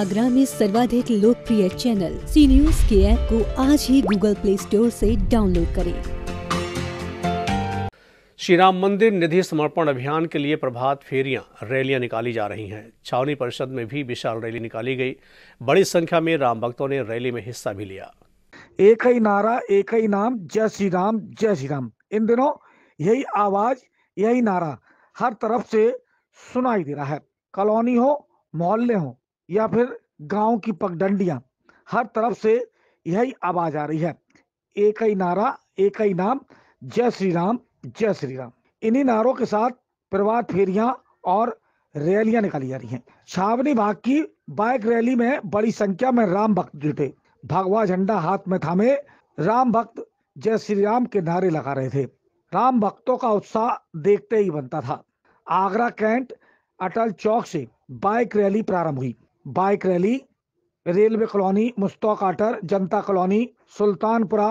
आगरा में सर्वाधिक लोकप्रिय चैनल सी न्यूज के ऐप को आज ही गूगल प्ले स्टोर से डाउनलोड करें श्री राम मंदिर निधि समर्पण अभियान के लिए प्रभात फेरियां रैलियां निकाली जा रही हैं छावनी परिषद में भी विशाल रैली निकाली गई बड़ी संख्या में राम भक्तों ने रैली में हिस्सा भी लिया एक ही नारा एक ही नाम जय श्री राम जय श्री राम इन दिनों यही आवाज यही नारा हर तरफ से सुनाई दे रहा है कॉलोनी हो मोहल्ले हो या फिर गांव की पगडंडियां हर तरफ से यही आवाज आ रही है एक ही नारा एक ही नाम जय श्री राम जय श्री राम इन्हीं नारों के साथ प्रभात फेरियां और रैलियां निकाली जा रही हैं छावनी भाग की बाइक रैली में बड़ी संख्या में राम भक्त जुटे भगवा झंडा हाथ में थामे राम भक्त जय श्री राम के नारे लगा रहे थे राम भक्तों का उत्साह देखते ही बनता था आगरा कैंट अटल चौक से बाइक रैली प्रारंभ हुई बाइक रैली रेलवे कॉलोनी मुश्ता काटर जनता कॉलोनी सुल्तानपुरा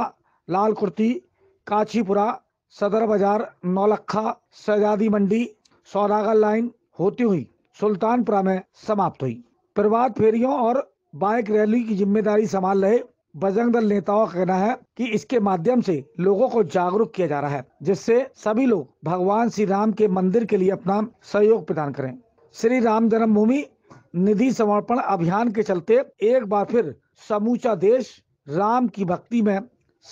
लाल कुर्ती काछीपुरा सदर बाजार नौलखा सजादी मंडी सौदागर लाइन होती हुई सुल्तानपुरा में समाप्त हुई प्रभात फेरियों और बाइक रैली की जिम्मेदारी संभाल रहे बजरंग दल नेताओं का कहना है कि इसके माध्यम से लोगों को जागरूक किया जा रहा है जिससे सभी लोग भगवान श्री राम के मंदिर के लिए अपना सहयोग प्रदान करें श्री राम जन्मभूमि निधि समर्पण अभियान के चलते एक बार फिर समूचा देश राम की भक्ति में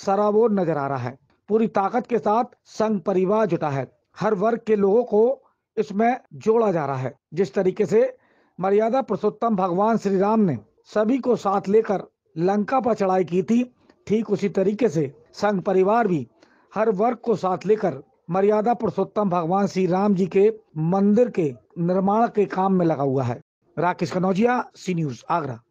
सराबोर नजर आ रहा है पूरी ताकत के साथ संघ परिवार जुटा है हर वर्ग के लोगों को इसमें जोड़ा जा रहा है जिस तरीके से मर्यादा पुरुषोत्तम भगवान श्री राम ने सभी को साथ लेकर लंका पर चढ़ाई की थी ठीक उसी तरीके से संघ परिवार भी हर वर्ग को साथ लेकर मर्यादा पुरुषोत्तम भगवान श्री राम जी के मंदिर के निर्माण के काम में लगा हुआ है Rakesh Kanojia, CNews, Agra.